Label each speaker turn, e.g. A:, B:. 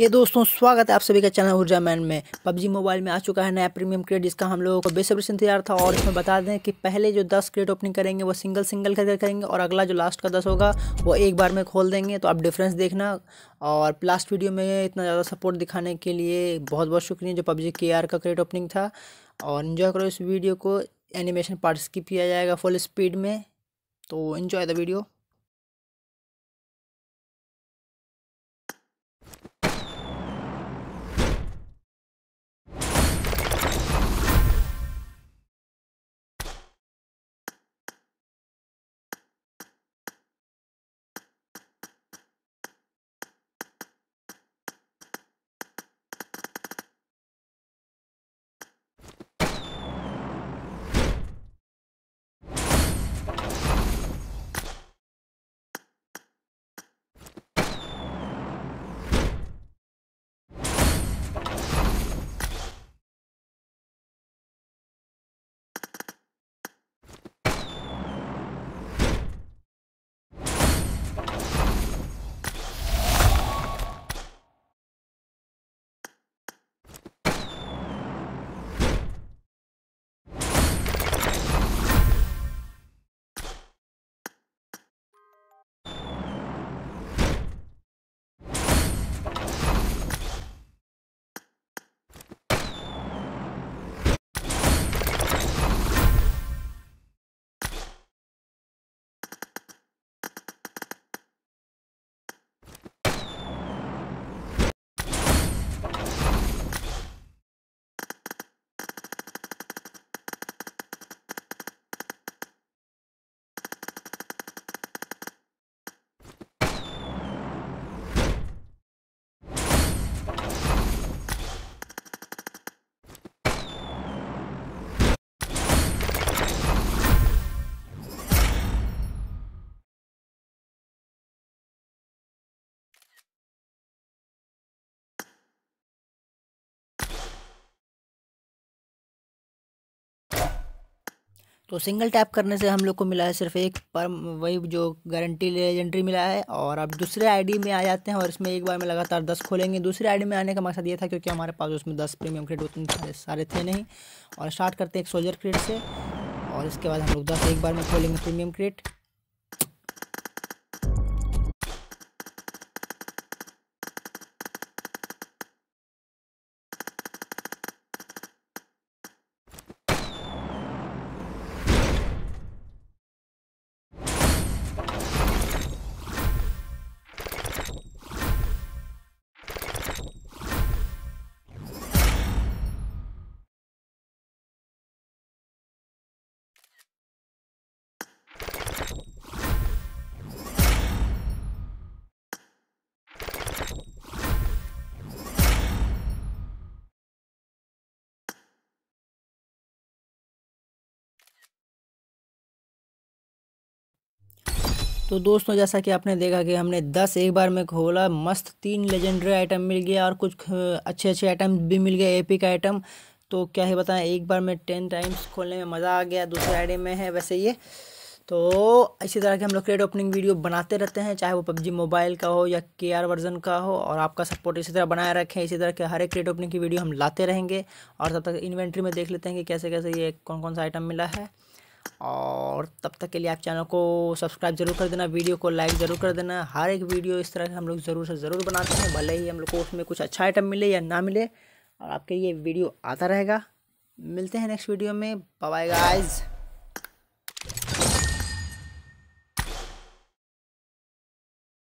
A: ये दोस्तों स्वागत है आप सभी का चैनल ऊर्जा मैन में पबजी मोबाइल में आ चुका है नया प्रीमियम क्रेड जिसका हम लोगों को बेसब्री से इंतजार था और इसमें बता दें कि पहले जो 10 क्रेड ओपनिंग करेंगे वो सिंगल सिंगल करके करेंगे और अगला जो लास्ट का 10 होगा वो एक बार में खोल देंगे तो आप डिफरेंस देखना और लास्ट वीडियो में इतना ज़्यादा सपोर्ट दिखाने के लिए बहुत बहुत शुक्रिया जो पबजी के का क्रेड ओपनिंग था और इन्जॉय करो इस वीडियो को एनिमेशन पार्टिस किया जाएगा फुल स्पीड में तो
B: इन्जॉय द वीडियो
A: तो सिंगल टैप करने से हम लोग को मिला है सिर्फ एक पर वही जो गारंटी एंट्री मिला है और अब दूसरे आईडी में आ जाते हैं और इसमें एक बार में लगातार दस खोलेंगे दूसरे आईडी में आने का मकसद ये था क्योंकि हमारे पास उसमें दस प्रीमियम क्रेड उतने सारे सारे थे नहीं और स्टार्ट करते हैं एक सोल्जर क्रेड से और इसके बाद हम लोग दस एक बार में खोलेंगे प्रीमियम क्रेड तो दोस्तों जैसा कि आपने देखा कि हमने दस एक बार में खोला मस्त तीन लेजेंडरी आइटम मिल गया और कुछ अच्छे अच्छे आइटम भी मिल गए एपिक आइटम तो क्या ही बताएं एक बार में टेन टाइम्स खोलने में मज़ा आ गया दूसरे आईडी में है वैसे ये तो इसी तरह के हम लोग क्रेड ओपनिंग वीडियो बनाते रहते हैं चाहे वो पबजी मोबाइल का हो या के आर वर्जन का हो और आपका सपोर्ट इसी तरह बनाए रखें इसी तरह के हर एक क्रेड ओपनिंग की वीडियो हम लाते रहेंगे और तब तक इन्वेंट्री में देख लेते हैं कि कैसे कैसे ये कौन कौन सा आइटम मिला है और तब तक के लिए आप चैनल को सब्सक्राइब जरूर कर देना वीडियो को लाइक ज़रूर कर देना हर एक वीडियो इस तरह से हम लोग ज़रूर से ज़रूर बनाते हैं भले ही हम लोग को उसमें कुछ अच्छा आइटम मिले या ना मिले और आपके ये वीडियो आता रहेगा मिलते हैं नेक्स्ट वीडियो में बाय गाइज़